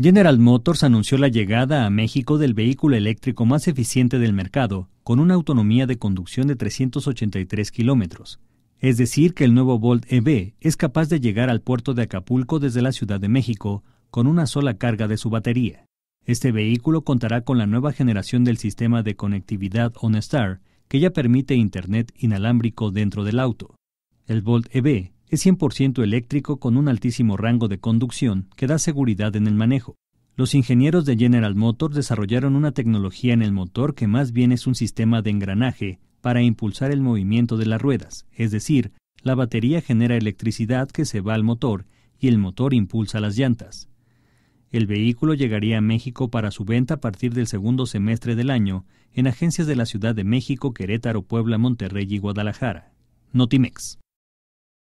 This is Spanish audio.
General Motors anunció la llegada a México del vehículo eléctrico más eficiente del mercado, con una autonomía de conducción de 383 kilómetros. Es decir, que el nuevo Volt EV es capaz de llegar al puerto de Acapulco desde la Ciudad de México con una sola carga de su batería. Este vehículo contará con la nueva generación del sistema de conectividad OnStar, que ya permite Internet inalámbrico dentro del auto. El Volt EV es 100% eléctrico con un altísimo rango de conducción que da seguridad en el manejo. Los ingenieros de General Motors desarrollaron una tecnología en el motor que más bien es un sistema de engranaje para impulsar el movimiento de las ruedas, es decir, la batería genera electricidad que se va al motor y el motor impulsa las llantas. El vehículo llegaría a México para su venta a partir del segundo semestre del año en agencias de la Ciudad de México, Querétaro, Puebla, Monterrey y Guadalajara. Notimex.